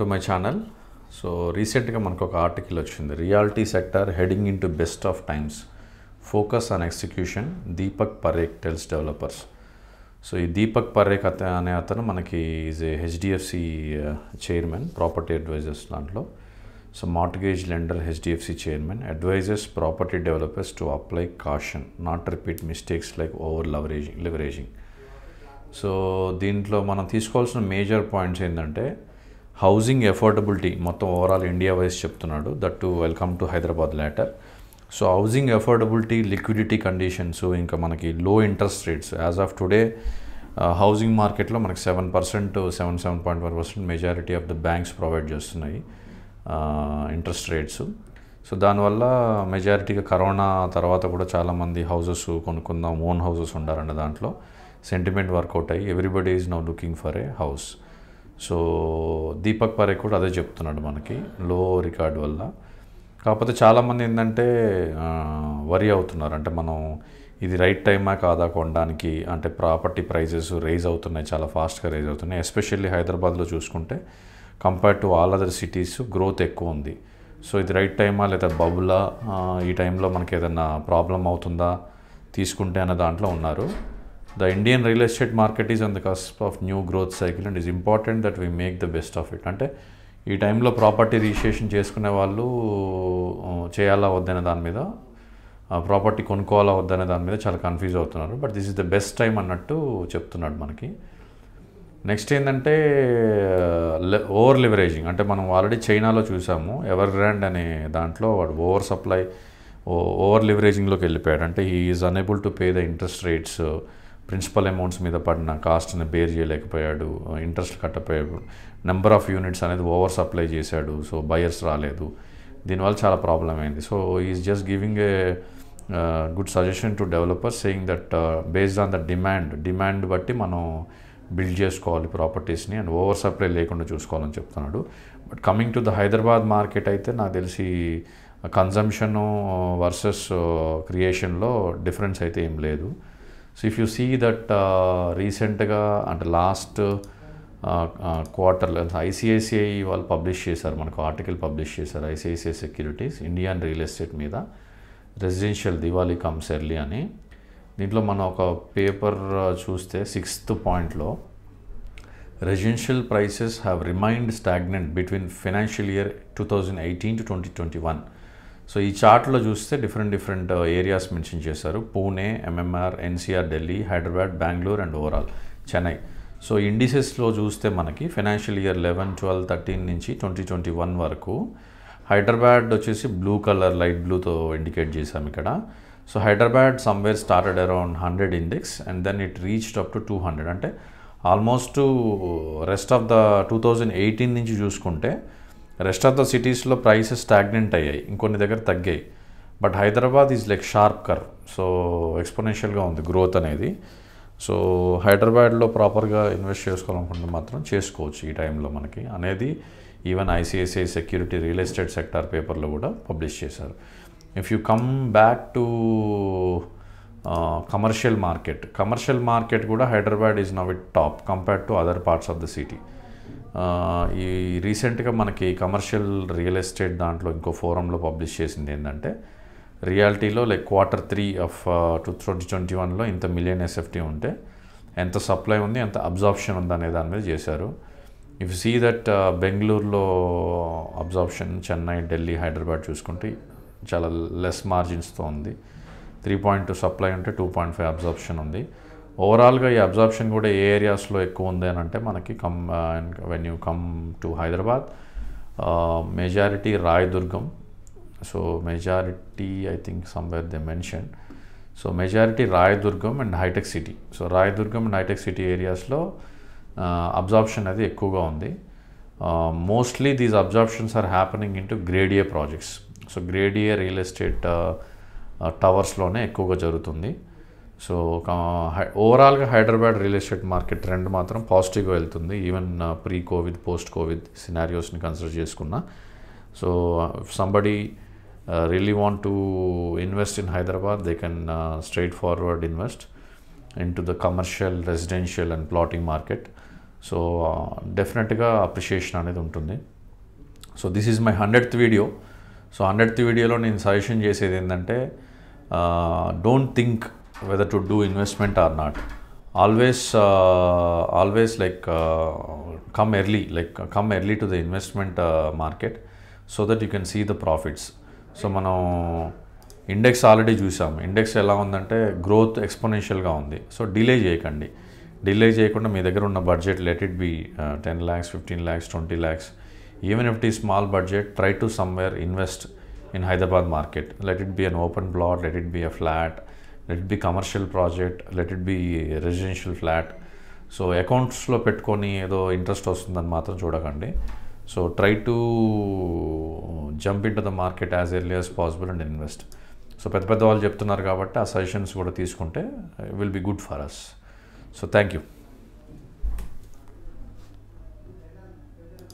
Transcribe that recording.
To my channel so రీసెంట్గా మనకు ఒక ఆర్టికల్ వచ్చింది reality sector heading into best of times focus on execution Deepak Parekh tells developers so ఈ దీపక్ పరేక్ అత అనే అతను మనకి is a HDFC chairman property advisers దాంట్లో so mortgage lender HDFC chairman advisers property developers to apply caution not repeat mistakes like over leveraging leveraging so దీంట్లో మనం తీసుకోవాల్సిన major points ఏంటంటే హౌసింగ్ ఎఫోర్డబిలిటీ మొత్తం ఓవరాల్ ఇండియా వైజ్ చెప్తున్నాడు that to welcome to Hyderabad letter so housing affordability liquidity conditions ఇంకా మనకి low interest rates as of today housing మార్కెట్లో మనకి seven percent seven seven point one percent majority of the banks provide చేస్తున్నాయి interest rates so దానివల్ల మెజారిటీగా corona తర్వాత కూడా చాలామంది హౌసెస్ కొనుక్కుందాం ఓన్ హౌసెస్ ఉండాలండి దాంట్లో సెంటిమెంట్ వర్కౌట్ అయ్యి everybody is now looking for a house so Deepak Parekh కూడా అదే చెప్తున్నాడు మనకి లో రికార్డ్ వల్ల కాకపోతే చాలామంది ఏంటంటే వరి అవుతున్నారు అంటే మనం ఇది రైట్ టైమా కాదా కొనడానికి అంటే ప్రాపర్టీ ప్రైజెస్ రైజ్ అవుతున్నాయి చాలా ఫాస్ట్గా రైజ్ అవుతున్నాయి ఎస్పెషల్లీ హైదరాబాద్లో చూసుకుంటే compare to all other cities growth ఎక్కువ ఉంది సో ఇది రైట్ టైమా లేదా బబులా ఈ టైంలో మనకి ఏదైనా ప్రాబ్లం అవుతుందా తీసుకుంటే అనే దాంట్లో ఉన్నారు The Indian real estate market is on the cusp of new growth cycle and is important that we make the best of it. అంటే ఈ టైంలో ప్రాపర్టీ రిజిస్ట్రేషన్ చేసుకునే వాళ్ళు చేయాలా వద్దనే దాని మీద ప్రాపర్టీ కొనుక్కోవాలా వద్దనే దాని మీద చాలా కన్ఫ్యూజ్ అవుతున్నారు but this is the best time అన్నట్టు చెప్తున్నాడు మనకి నెక్స్ట్ ఏంటంటే ఓవర్ లివరేజింగ్ అంటే మనం ఆల్రెడీ చైనాలో చూసాము ఎవర్ గ్రాండ్ అనే దాంట్లో వాడు ఓవర్ సప్లై ఓవర్ లివరేజింగ్లోకి వెళ్ళిపోయాడు అంటే he is unable to pay the interest rates principal amounts మీద పడిన కాస్ట్ని బేర్ చేయలేకపోయాడు ఇంట్రెస్ట్ కట్టపోయాడు నెంబర్ ఆఫ్ యూనిట్స్ అనేది ఓవర్ సప్లై చేశాడు సో బయర్స్ రాలేదు దీనివల్ల చాలా ప్రాబ్లం అయింది so is just giving a good suggestion to developer saying that based on the demand demand బట్టి మనం బిల్డ్ చేసుకోవాలి ప్రాపర్టీస్ని అండ్ ఓవర్ సప్లై లేకుండా చూసుకోవాలని చెప్తున్నాడు but coming to the Hyderabad market అయితే నాకు తెలిసి కన్జంప్షను వర్సెస్ క్రియేషన్లో డిఫరెన్స్ అయితే ఏం లేదు so if you see that రీసెంట్గా అంటే లాస్ట్ క్వార్టర్ ఐసిఐసిఐ వాళ్ళు పబ్లిష్ చేశారు మనకు ఆర్టికల్ పబ్లిష్ చేశారు ICICI securities Indian real estate మీద రెసిడెన్షియల్ దివాళీ కమ్స్ ఎర్లీ అని దీంట్లో మనం ఒక పేపర్ uh, చూస్తే సిక్స్త్ పాయింట్లో residential prices have remained stagnant between financial year two thousand eighteen to twenty twenty one so ఈ చార్ట్లో చూస్తే different different areas uh, mention చేశారు Pune MMR NCR Delhi Hyderabad Bengaluru and overall Chennai so ఇండిసెస్లో చూస్తే మనకి financial year eleven twelve thirteen నుంచి twenty twenty one వరకు హైదరాబాద్ వచ్చేసి బ్లూ కలర్ లైట్ బ్లూతో ఇండికేట్ చేశాం ఇక్కడ so Hyderabad somewhere started around hundred index and then it reached up to two hundred అంటే almost rest of the two thousand eighteen నుంచి చూసుకుంటే rest of the సిటీస్లో prices stagnant అయ్యాయి ఇంకొన్ని దగ్గర తగ్గాయి but Hyderabad is like sharp curve so ఎక్స్పోనెన్షియల్గా ఉంది growth అనేది సో హైదరాబాద్లో ప్రాపర్గా ఇన్వెస్ట్ చేసుకోవాలనుకుంటే మాత్రం చేసుకోవచ్చు ఈ టైంలో మనకి అనేది even ICICI security real estate sector పేపర్లో కూడా పబ్లిష్ చేశారు if you come back to commercial market commercial market కూడా Hyderabad is now it top compared to other parts of the city ఈ రీసెంట్గా మనకి కమర్షియల్ రియల్ ఎస్టేట్ దాంట్లో ఇంకో ఫోరంలో పబ్లిష్ చేసింది ఏంటంటే రియాలిటీలో like quarter three of two twenty twenty వన్లో ఇంత మిలియన్ ఎస్ఎఫ్టీ ఉంటే ఎంత సప్లై ఉంది ఎంత అబ్జార్ప్షన్ ఉంది అనే దాని మీద చేశారు ఇఫ్ సీ దట్ బెంగళూరులో అబ్జార్ప్షన్ చెన్నై ఢిల్లీ హైదరాబాద్ చూసుకుంటే చాలా లెస్ మార్జిన్స్తో ఉంది త్రీ పాయింట్ టూ సప్లై ఉంటే టూ పాయింట్ ఫైవ్ అబ్జార్ప్షన్ ఉంది ఓవరాల్గా ఈ అబ్జర్ప్షన్ కూడా ఏ ఏరియాస్లో ఎక్కువ ఉంది అని అంటే మనకి come when you come to Hyderabad majority Rayadurgam so majority I think somewhere they mention so majority Rayadurgam and Hitech City so Rayadurgam and Hitech City ఏరియాస్లో అబ్జర్ప్షన్ అది ఎక్కువగా ఉంది mostly these absorptions are happening into grander projects so grander real estate టవర్స్లోనే ఎక్కువగా జరుగుతుంది so ఒక ఓవరాల్గా Hyderabad real estate market trend మాత్రం పాజిటివ్గా వెళ్తుంది even pre covid post covid సినారియోస్ని కన్సిడర్ చేసుకున్నా so somebody really want to invest in Hyderabad they can straight forward invest into the commercial residential and plotting market so డెఫినెట్గా appreciation అనేది ఉంటుంది so this is my hundredth video so hundredth వీడియోలో నేను suggestion చేసేది ఏంటంటే don't uh, think whether to do investment or not always always like come early like come early to the investment market so uh, you can see the profits so మనం index already చూసాం index ఎలా ఉందంటే growth ఎక్స్పోనెన్షియల్గా ఉంది so delay చేయకండి delay చేయకుండా మీ దగ్గర ఉన్న budget let it be ten lakhs fifteen lakhs twenty lakhs even if it small budget try to somewhere invest in Hyderabad market let it be an open plot let it be a flat let it be commercial project let it be residential flat so అకౌంట్స్లో పెట్టుకొని ఏదో interest వస్తుందని మాత్రం చూడకండి so try to jump into the market as early as possible and invest so పెద్ద పెద్ద వాళ్ళు చెప్తున్నారు కాబట్టి ఆ సజెషన్స్ కూడా తీసుకుంటే will be good for us so thank you